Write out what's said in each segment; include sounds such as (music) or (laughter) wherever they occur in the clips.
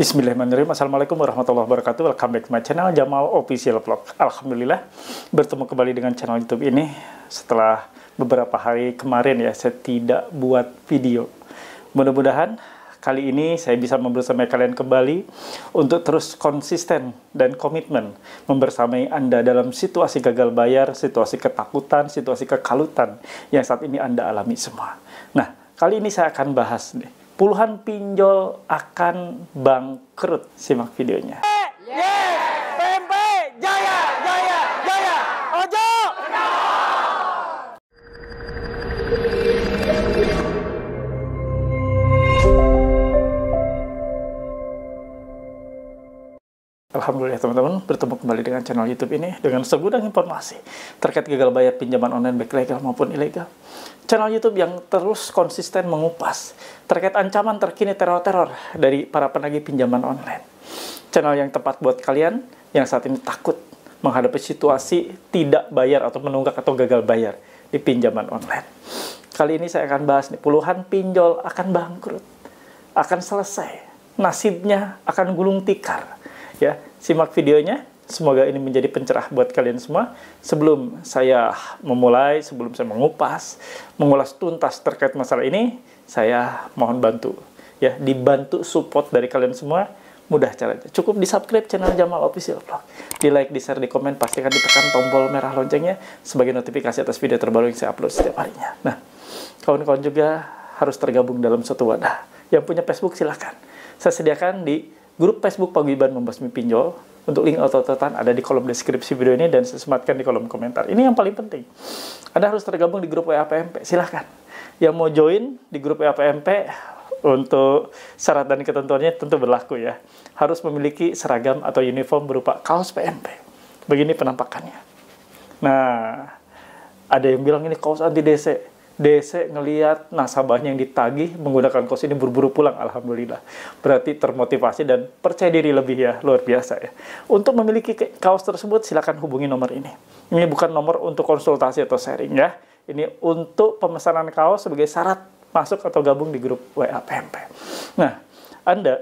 Bismillahirrahmanirrahim. Assalamualaikum warahmatullahi wabarakatuh. Welcome back to my channel Jamal Official Vlog. Alhamdulillah bertemu kembali dengan channel YouTube ini setelah beberapa hari kemarin ya saya tidak buat video. Mudah-mudahan kali ini saya bisa membersamai kalian kembali untuk terus konsisten dan komitmen membersamai Anda dalam situasi gagal bayar, situasi ketakutan, situasi kekalutan yang saat ini Anda alami semua. Nah, kali ini saya akan bahas nih puluhan pinjol akan bangkrut. Simak videonya. Jaya, Jaya, Jaya. Alhamdulillah teman-teman, bertemu kembali dengan channel YouTube ini dengan segudang informasi terkait gagal bayar pinjaman online baik legal maupun ilegal channel YouTube yang terus konsisten mengupas terkait ancaman terkini teror-teror dari para penagih pinjaman online. Channel yang tepat buat kalian yang saat ini takut menghadapi situasi tidak bayar atau menunggak atau gagal bayar di pinjaman online. Kali ini saya akan bahas nih, puluhan pinjol akan bangkrut, akan selesai, nasibnya akan gulung tikar. Ya, simak videonya Semoga ini menjadi pencerah buat kalian semua. Sebelum saya memulai, sebelum saya mengupas, mengulas tuntas terkait masalah ini, saya mohon bantu ya, dibantu support dari kalian semua. Mudah caranya. Cukup di-subscribe channel Jamal Official Vlog. Di-like, di-share, di-komen, pastikan ditekan tombol merah loncengnya sebagai notifikasi atas video terbaru yang saya upload setiap harinya. Nah, kawan-kawan juga harus tergabung dalam satu wadah. Yang punya Facebook silahkan. Saya sediakan di Grup Facebook Paguyuban Membasmi Pinjol untuk link atau tautan ada di kolom deskripsi video ini dan sematkan di kolom komentar. Ini yang paling penting. Anda harus tergabung di grup WAPMP. Silahkan. Yang mau join di grup WAPMP untuk syarat dan ketentuannya tentu berlaku ya. Harus memiliki seragam atau uniform berupa kaos PMP. Begini penampakannya. Nah, ada yang bilang ini kaos anti DC DC ngeliat nasabahnya yang ditagih menggunakan kos ini buru-buru pulang, alhamdulillah. Berarti termotivasi dan percaya diri lebih ya, luar biasa ya. Untuk memiliki kaos tersebut, silakan hubungi nomor ini. Ini bukan nomor untuk konsultasi atau sharing ya. Ini untuk pemesanan kaos sebagai syarat masuk atau gabung di grup WA PMP. Nah, Anda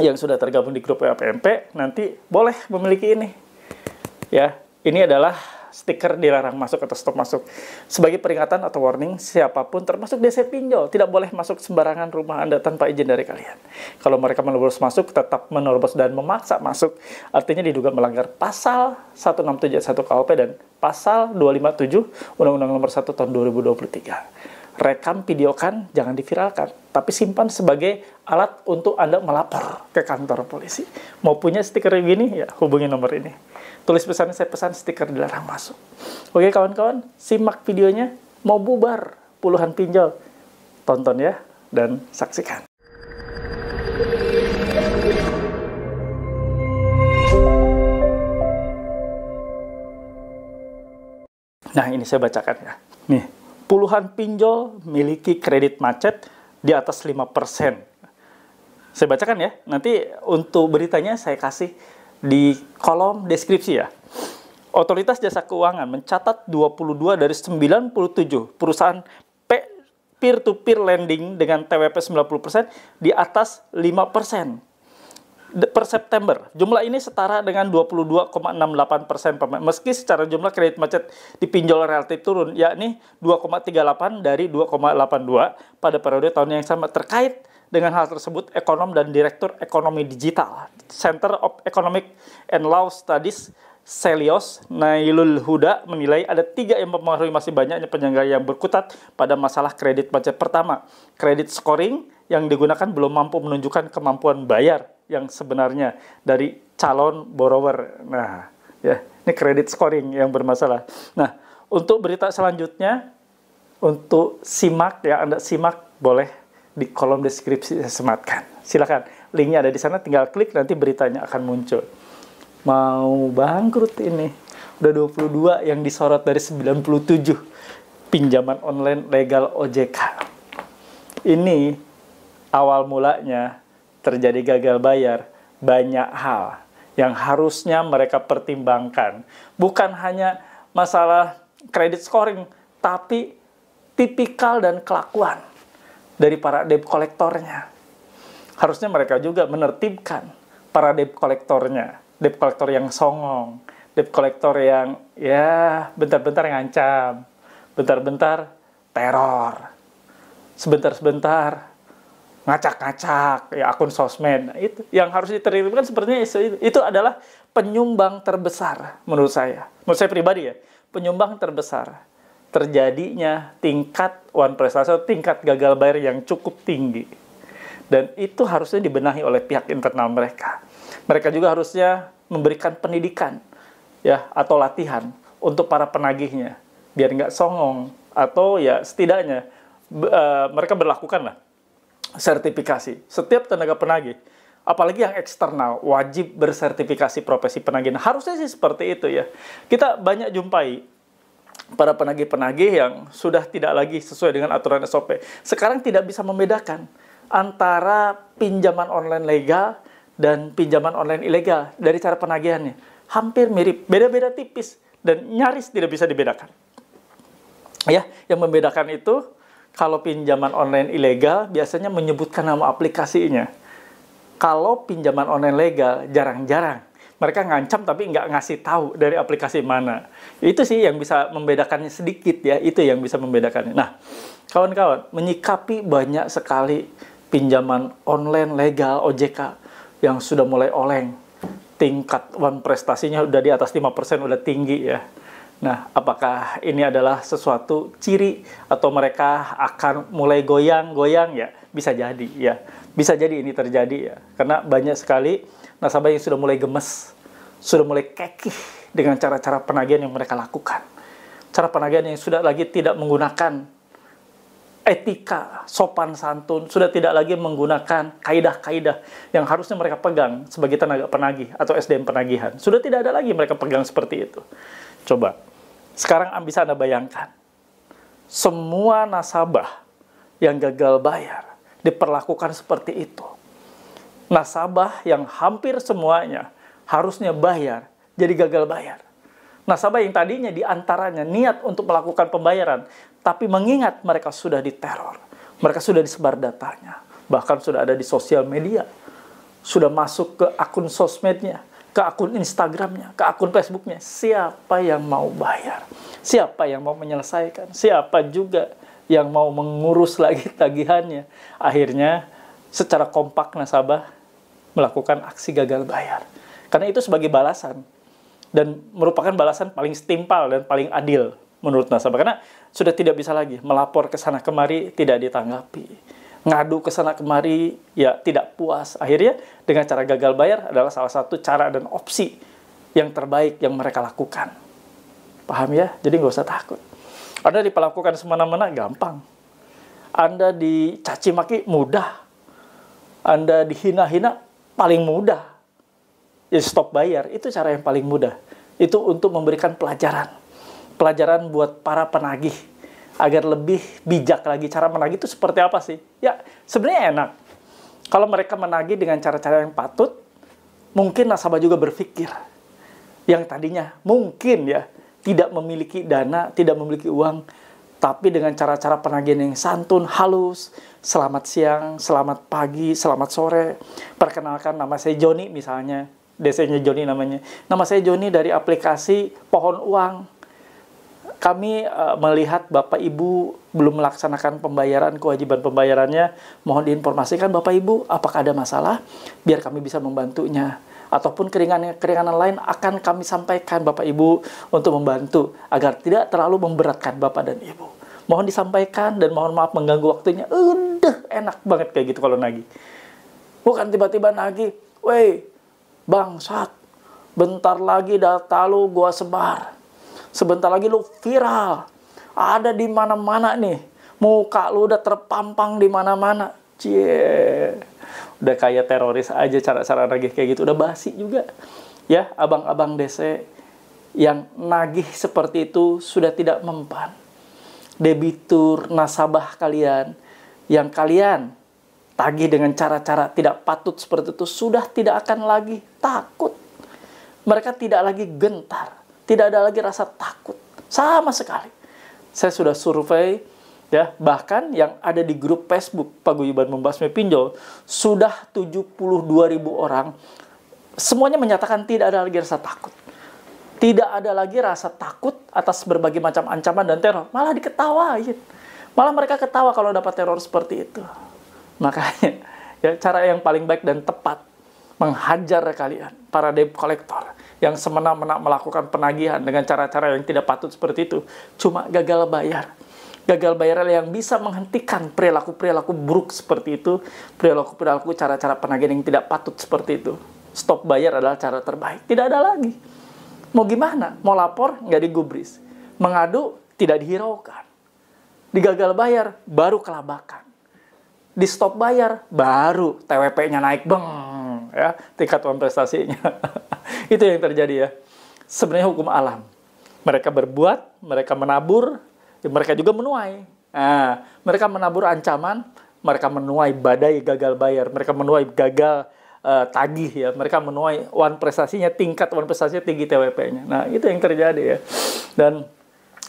yang sudah tergabung di grup WA PMP nanti boleh memiliki ini. Ya, ini adalah stiker dilarang masuk atau stop masuk. Sebagai peringatan atau warning, siapapun termasuk desa pinjol tidak boleh masuk sembarangan rumah Anda tanpa izin dari kalian. Kalau mereka menerobos masuk, tetap menerobos dan memaksa masuk, artinya diduga melanggar pasal 1671 KUHP dan pasal 257 Undang-Undang Nomor 1 Tahun 2023 rekam videokan, jangan diviralkan, tapi simpan sebagai alat untuk Anda melapor ke kantor polisi. Mau punya stiker begini ya hubungi nomor ini tulis pesannya saya pesan stiker dilarang masuk. Oke kawan-kawan, simak videonya. Mau bubar puluhan pinjol. Tonton ya dan saksikan. Nah, ini saya bacakan ya. Nih, puluhan pinjol miliki kredit macet di atas 5%. Saya bacakan ya. Nanti untuk beritanya saya kasih di kolom deskripsi ya. Otoritas Jasa Keuangan mencatat 22 dari 97 perusahaan peer-to-peer lending dengan TWP 90% di atas 5% per September. Jumlah ini setara dengan 22,68 persen meski secara jumlah kredit macet dipinjol relatif turun, yakni 2,38 dari 2,82 pada periode tahun yang sama terkait dengan hal tersebut, ekonom dan direktur ekonomi digital Center of Economic and Law Studies Selios Nailul Huda menilai ada tiga yang mempengaruhi masih banyaknya penyangga yang berkutat pada masalah kredit macet. Pertama, kredit scoring yang digunakan belum mampu menunjukkan kemampuan bayar yang sebenarnya dari calon borrower. Nah, ya, ini kredit scoring yang bermasalah. Nah, untuk berita selanjutnya, untuk simak ya Anda simak boleh di kolom deskripsi saya sematkan. Silakan, linknya ada di sana, tinggal klik nanti beritanya akan muncul. Mau bangkrut ini. Udah 22 yang disorot dari 97 pinjaman online legal OJK. Ini awal mulanya terjadi gagal bayar banyak hal yang harusnya mereka pertimbangkan. Bukan hanya masalah kredit scoring, tapi tipikal dan kelakuan dari para debt kolektornya. Harusnya mereka juga menertibkan para debt kolektornya, debt kolektor yang songong, debt kolektor yang ya bentar-bentar ngancam, bentar-bentar teror, sebentar-sebentar ngacak-ngacak ya akun sosmed itu yang harus kan sepertinya itu, itu adalah penyumbang terbesar menurut saya menurut saya pribadi ya penyumbang terbesar terjadinya tingkat one prestasi atau tingkat gagal bayar yang cukup tinggi. Dan itu harusnya dibenahi oleh pihak internal mereka. Mereka juga harusnya memberikan pendidikan ya atau latihan untuk para penagihnya biar nggak songong atau ya setidaknya uh, mereka berlakukan lah sertifikasi setiap tenaga penagih apalagi yang eksternal wajib bersertifikasi profesi penagihan nah, harusnya sih seperti itu ya kita banyak jumpai para penagih-penagih yang sudah tidak lagi sesuai dengan aturan SOP. Sekarang tidak bisa membedakan antara pinjaman online legal dan pinjaman online ilegal dari cara penagihannya. Hampir mirip, beda-beda tipis dan nyaris tidak bisa dibedakan. Ya, yang membedakan itu kalau pinjaman online ilegal biasanya menyebutkan nama aplikasinya. Kalau pinjaman online legal jarang-jarang mereka ngancam tapi nggak ngasih tahu dari aplikasi mana. Itu sih yang bisa membedakannya sedikit ya, itu yang bisa membedakannya. Nah, kawan-kawan, menyikapi banyak sekali pinjaman online legal OJK yang sudah mulai oleng. Tingkat one prestasinya udah di atas 5% udah tinggi ya. Nah, apakah ini adalah sesuatu ciri atau mereka akan mulai goyang-goyang ya? Bisa jadi ya. Bisa jadi ini terjadi ya. Karena banyak sekali nasabah yang sudah mulai gemes, sudah mulai kekih dengan cara-cara penagihan yang mereka lakukan. Cara penagihan yang sudah lagi tidak menggunakan etika, sopan santun, sudah tidak lagi menggunakan kaidah-kaidah yang harusnya mereka pegang sebagai tenaga penagih atau SDM penagihan. Sudah tidak ada lagi mereka pegang seperti itu. Coba, sekarang bisa Anda bayangkan, semua nasabah yang gagal bayar diperlakukan seperti itu nasabah yang hampir semuanya harusnya bayar, jadi gagal bayar. Nasabah yang tadinya diantaranya niat untuk melakukan pembayaran, tapi mengingat mereka sudah diteror, mereka sudah disebar datanya, bahkan sudah ada di sosial media, sudah masuk ke akun sosmednya, ke akun Instagramnya, ke akun Facebooknya. Siapa yang mau bayar? Siapa yang mau menyelesaikan? Siapa juga yang mau mengurus lagi (laughs) tagihannya? Akhirnya secara kompak nasabah melakukan aksi gagal bayar. Karena itu sebagai balasan dan merupakan balasan paling setimpal dan paling adil menurut nasabah karena sudah tidak bisa lagi melapor ke sana kemari tidak ditanggapi ngadu ke sana kemari ya tidak puas akhirnya dengan cara gagal bayar adalah salah satu cara dan opsi yang terbaik yang mereka lakukan paham ya jadi nggak usah takut anda diperlakukan semena-mena gampang anda dicaci maki mudah anda dihina-hina paling mudah. Ya stop bayar, itu cara yang paling mudah. Itu untuk memberikan pelajaran. Pelajaran buat para penagih agar lebih bijak lagi cara menagih itu seperti apa sih? Ya, sebenarnya enak. Kalau mereka menagih dengan cara-cara yang patut, mungkin nasabah juga berpikir yang tadinya mungkin ya tidak memiliki dana, tidak memiliki uang tapi dengan cara-cara penagihan yang santun, halus. Selamat siang, selamat pagi, selamat sore. Perkenalkan nama saya Joni misalnya. Desainnya Joni namanya. Nama saya Joni dari aplikasi Pohon Uang. Kami uh, melihat Bapak Ibu belum melaksanakan pembayaran kewajiban pembayarannya. Mohon diinformasikan Bapak Ibu apakah ada masalah biar kami bisa membantunya ataupun keringanan-keringanan lain akan kami sampaikan Bapak Ibu untuk membantu agar tidak terlalu memberatkan Bapak dan Ibu. Mohon disampaikan dan mohon maaf mengganggu waktunya. Udah enak banget kayak gitu kalau nagih. Bukan tiba-tiba nagih, "Woi, bangsat, bentar lagi data lu gua sebar. Sebentar lagi lu viral. Ada di mana-mana nih. Muka lu udah terpampang di mana-mana." Cie udah kayak teroris aja cara-cara nagih kayak gitu udah basi juga ya abang-abang DC yang nagih seperti itu sudah tidak mempan debitur nasabah kalian yang kalian tagih dengan cara-cara tidak patut seperti itu sudah tidak akan lagi takut mereka tidak lagi gentar tidak ada lagi rasa takut sama sekali saya sudah survei Ya, bahkan yang ada di grup Facebook Paguyuban Membasmi Pinjol sudah 72.000 orang semuanya menyatakan tidak ada lagi rasa takut. Tidak ada lagi rasa takut atas berbagai macam ancaman dan teror. Malah diketawain. Malah mereka ketawa kalau dapat teror seperti itu. Makanya, (laughs) ya cara yang paling baik dan tepat menghajar kalian para debt collector yang semena-mena melakukan penagihan dengan cara-cara yang tidak patut seperti itu cuma gagal bayar gagal viral yang bisa menghentikan perilaku-perilaku buruk seperti itu, perilaku-perilaku cara-cara penagihan yang tidak patut seperti itu. Stop bayar adalah cara terbaik. Tidak ada lagi. Mau gimana? Mau lapor? Nggak digubris. Mengadu? Tidak dihiraukan. Digagal bayar? Baru kelabakan. Di stop bayar? Baru TWP-nya naik beng. Ya, tingkat prestasinya. (laughs) itu yang terjadi ya. Sebenarnya hukum alam. Mereka berbuat, mereka menabur, ya mereka juga menuai. Nah, mereka menabur ancaman, mereka menuai badai gagal bayar, mereka menuai gagal uh, tagih ya, mereka menuai one prestasinya tingkat one prestasinya tinggi TWP-nya. Nah, itu yang terjadi ya. Dan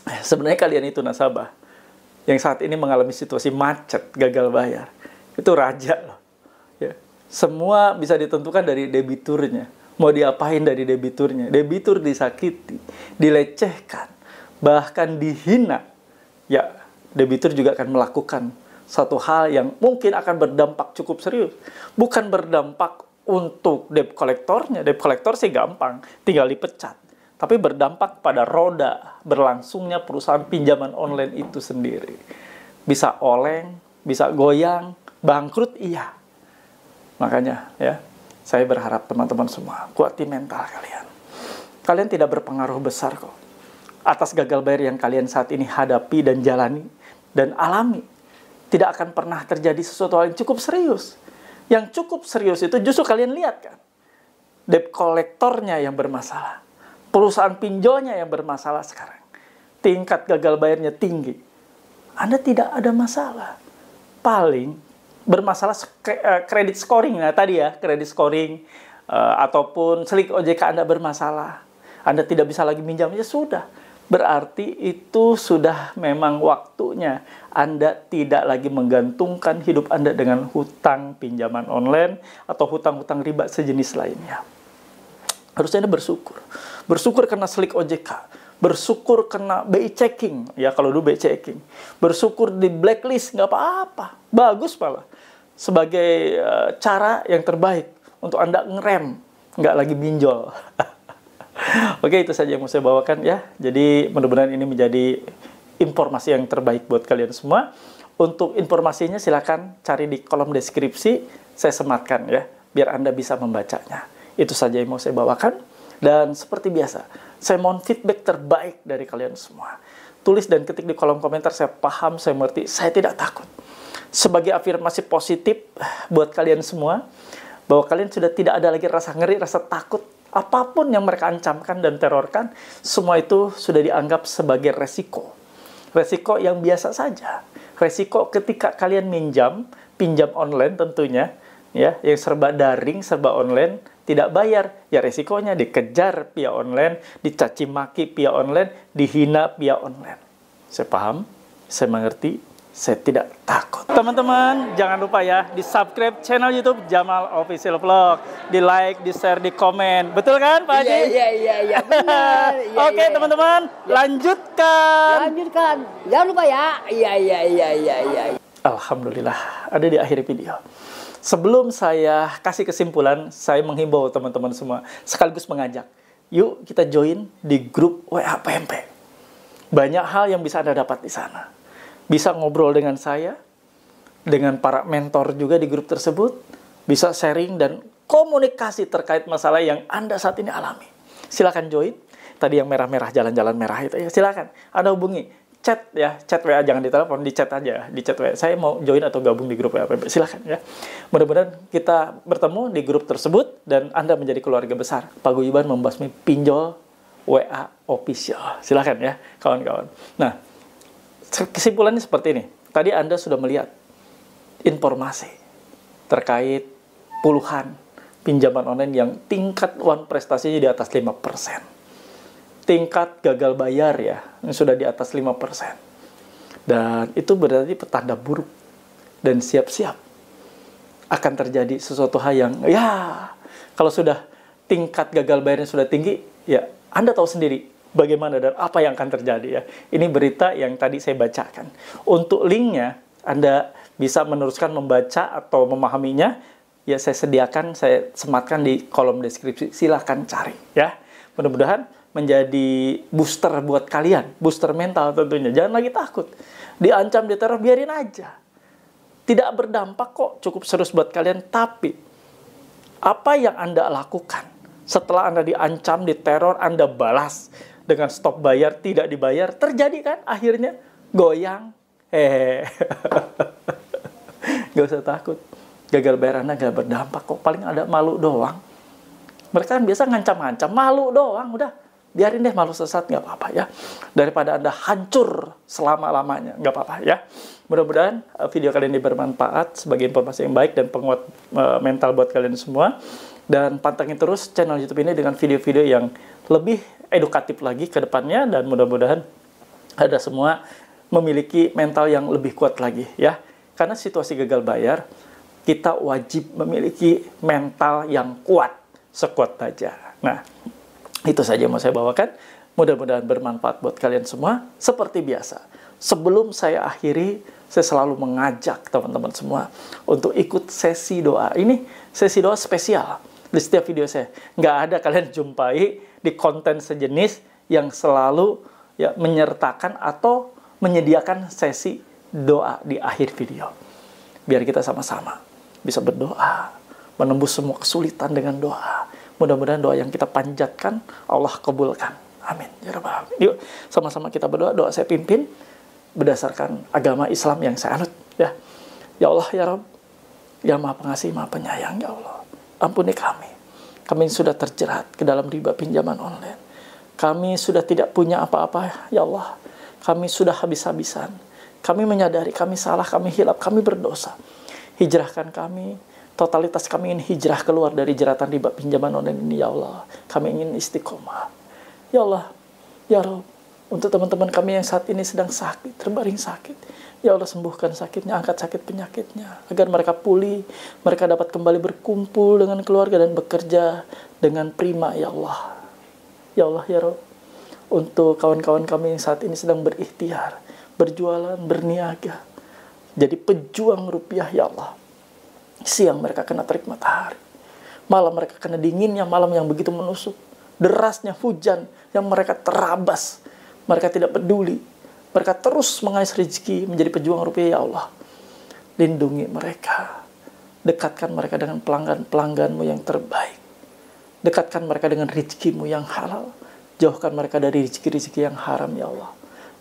eh, sebenarnya kalian itu nasabah yang saat ini mengalami situasi macet, gagal bayar. Itu raja loh. Ya. Semua bisa ditentukan dari debiturnya. Mau diapain dari debiturnya? Debitur disakiti, dilecehkan, bahkan dihina ya debitur juga akan melakukan satu hal yang mungkin akan berdampak cukup serius. Bukan berdampak untuk debt kolektornya, debt kolektor sih gampang, tinggal dipecat. Tapi berdampak pada roda berlangsungnya perusahaan pinjaman online itu sendiri. Bisa oleng, bisa goyang, bangkrut iya. Makanya ya, saya berharap teman-teman semua kuat di mental kalian. Kalian tidak berpengaruh besar kok atas gagal bayar yang kalian saat ini hadapi dan jalani dan alami. Tidak akan pernah terjadi sesuatu yang cukup serius. Yang cukup serius itu justru kalian lihat kan. Debt kolektornya yang bermasalah. Perusahaan pinjolnya yang bermasalah sekarang. Tingkat gagal bayarnya tinggi. Anda tidak ada masalah. Paling bermasalah eh, kredit scoring. Nah tadi ya, kredit scoring eh, ataupun selik OJK Anda bermasalah. Anda tidak bisa lagi minjamnya, sudah berarti itu sudah memang waktunya Anda tidak lagi menggantungkan hidup Anda dengan hutang pinjaman online atau hutang-hutang riba sejenis lainnya. Harusnya Anda bersyukur. Bersyukur karena selik OJK, bersyukur kena BI checking, ya kalau dulu BI checking. Bersyukur di blacklist nggak apa-apa. Bagus malah. Sebagai eh, cara yang terbaik untuk Anda ngerem, nggak lagi binjol. (laughs) Oke, itu saja yang mau saya bawakan ya. Jadi mudah-mudahan ini menjadi informasi yang terbaik buat kalian semua. Untuk informasinya silahkan cari di kolom deskripsi, saya sematkan ya, biar Anda bisa membacanya. Itu saja yang mau saya bawakan. Dan seperti biasa, saya mohon feedback terbaik dari kalian semua. Tulis dan ketik di kolom komentar, saya paham, saya mengerti, saya tidak takut. Sebagai afirmasi positif buat kalian semua, bahwa kalian sudah tidak ada lagi rasa ngeri, rasa takut Apapun yang mereka ancamkan dan terorkan, semua itu sudah dianggap sebagai resiko. Resiko yang biasa saja. Resiko ketika kalian minjam, pinjam online tentunya, ya, yang serba daring, serba online, tidak bayar, ya resikonya dikejar via online, dicaci maki via online, dihina via online. Saya paham, saya mengerti, saya tidak takut. Teman-teman, jangan lupa ya, di subscribe channel YouTube Jamal Official Vlog. Di like, di share, di komen. Betul kan, Pak Haji? Iya, iya, iya. iya. (laughs) iya Oke, iya, teman-teman, lanjutkan. Lanjutkan. Jangan lupa ya. Iya, iya, iya, iya, iya. Alhamdulillah, ada di akhir video. Sebelum saya kasih kesimpulan, saya menghimbau teman-teman semua sekaligus mengajak. Yuk kita join di grup WA PMP. Banyak hal yang bisa Anda dapat di sana bisa ngobrol dengan saya, dengan para mentor juga di grup tersebut, bisa sharing dan komunikasi terkait masalah yang Anda saat ini alami. Silakan join. Tadi yang merah-merah jalan-jalan merah itu ya, silakan. Anda hubungi chat ya, chat WA jangan di telepon, di chat aja, di chat WA. Saya mau join atau gabung di grup WA, silakan ya. Mudah-mudahan kita bertemu di grup tersebut dan Anda menjadi keluarga besar. Pak Paguyuban membasmi pinjol WA official. Silakan ya, kawan-kawan. Nah, Kesimpulannya seperti ini. Tadi Anda sudah melihat informasi terkait puluhan pinjaman online yang tingkat one prestasinya di atas 5%. Tingkat gagal bayar ya, yang sudah di atas 5%. Dan itu berarti petanda buruk. Dan siap-siap akan terjadi sesuatu hal yang, ya, kalau sudah tingkat gagal bayarnya sudah tinggi, ya Anda tahu sendiri, bagaimana dan apa yang akan terjadi ya. Ini berita yang tadi saya bacakan. Untuk linknya, Anda bisa meneruskan membaca atau memahaminya, ya saya sediakan, saya sematkan di kolom deskripsi. Silahkan cari ya. Mudah-mudahan menjadi booster buat kalian, booster mental tentunya. Jangan lagi takut. Diancam, diteror, biarin aja. Tidak berdampak kok, cukup serius buat kalian. Tapi, apa yang Anda lakukan setelah Anda diancam, diteror, Anda balas, dengan stop bayar tidak dibayar terjadi kan akhirnya goyang hehehe (laughs) gak usah takut gagal bayar anda gak berdampak kok paling ada malu doang mereka kan biasa ngancam-ngancam malu doang udah biarin deh malu sesat nggak apa-apa ya daripada anda hancur selama lamanya nggak apa-apa ya mudah-mudahan eh, video kalian ini bermanfaat sebagai informasi yang baik dan penguat eh, mental buat kalian semua dan pantengin terus channel YouTube ini dengan video-video yang lebih edukatif lagi ke depannya dan mudah-mudahan ada semua memiliki mental yang lebih kuat lagi ya. Karena situasi gagal bayar, kita wajib memiliki mental yang kuat, sekuat baja. Nah, itu saja yang mau saya bawakan. Mudah-mudahan bermanfaat buat kalian semua. Seperti biasa, sebelum saya akhiri, saya selalu mengajak teman-teman semua untuk ikut sesi doa. Ini sesi doa spesial di setiap video saya. Nggak ada kalian jumpai di konten sejenis yang selalu ya menyertakan atau menyediakan sesi doa di akhir video. Biar kita sama-sama bisa berdoa, menembus semua kesulitan dengan doa. Mudah-mudahan doa yang kita panjatkan Allah kabulkan. Amin. Ya Rabbal Yuk, sama-sama kita berdoa. Doa saya pimpin berdasarkan agama Islam yang saya anut. Ya, ya Allah, ya Rabb, ya maha pengasih, maha penyayang, ya Allah. Ampuni kami kami sudah terjerat ke dalam riba pinjaman online. Kami sudah tidak punya apa-apa, ya Allah. Kami sudah habis-habisan. Kami menyadari kami salah, kami hilap, kami berdosa. Hijrahkan kami, totalitas kami ingin hijrah keluar dari jeratan riba pinjaman online ini, ya Allah. Kami ingin istiqomah. Ya Allah, ya Rob, untuk teman-teman kami yang saat ini sedang sakit, terbaring sakit, Ya Allah sembuhkan sakitnya, angkat sakit penyakitnya, agar mereka pulih, mereka dapat kembali berkumpul dengan keluarga dan bekerja dengan prima, Ya Allah. Ya Allah, Ya Rob, untuk kawan-kawan kami yang saat ini sedang berikhtiar, berjualan, berniaga, jadi pejuang rupiah, Ya Allah. Siang mereka kena terik matahari, malam mereka kena dinginnya, malam yang begitu menusuk, derasnya hujan yang mereka terabas, mereka tidak peduli, mereka terus mengais rezeki menjadi pejuang rupiah ya Allah. Lindungi mereka. Dekatkan mereka dengan pelanggan-pelangganmu yang terbaik. Dekatkan mereka dengan rezekimu yang halal. Jauhkan mereka dari rezeki-rezeki yang haram ya Allah.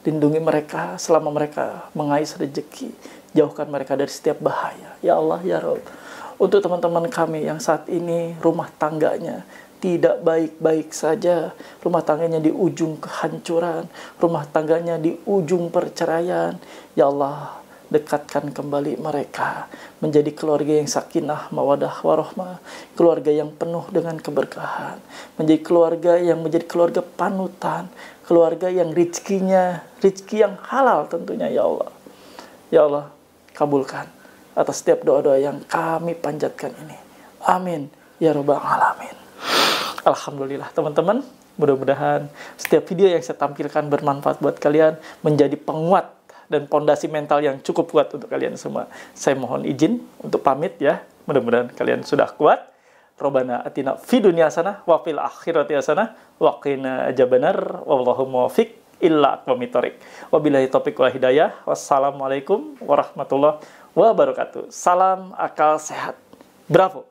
Lindungi mereka selama mereka mengais rezeki. Jauhkan mereka dari setiap bahaya. Ya Allah, ya Rabb. Untuk teman-teman kami yang saat ini rumah tangganya tidak baik-baik saja, rumah tangganya di ujung kehancuran, rumah tangganya di ujung perceraian. Ya Allah, dekatkan kembali mereka menjadi keluarga yang sakinah, mawadah, warohmah, keluarga yang penuh dengan keberkahan, menjadi keluarga yang menjadi keluarga panutan, keluarga yang rizkinya, rizki yang halal tentunya ya Allah. Ya Allah, kabulkan atas setiap doa-doa yang kami panjatkan ini. Amin. Ya Rabbal Alamin. Alhamdulillah teman-teman mudah-mudahan setiap video yang saya tampilkan bermanfaat buat kalian menjadi penguat dan pondasi mental yang cukup kuat untuk kalian semua saya mohon izin untuk pamit ya mudah-mudahan kalian sudah kuat Robana atina fi dunia sana wa fil akhirati sana wa qina ajabanar wallahu muwafiq illa aqwami wabillahi taufiq wal hidayah wassalamualaikum warahmatullahi wabarakatuh salam akal sehat bravo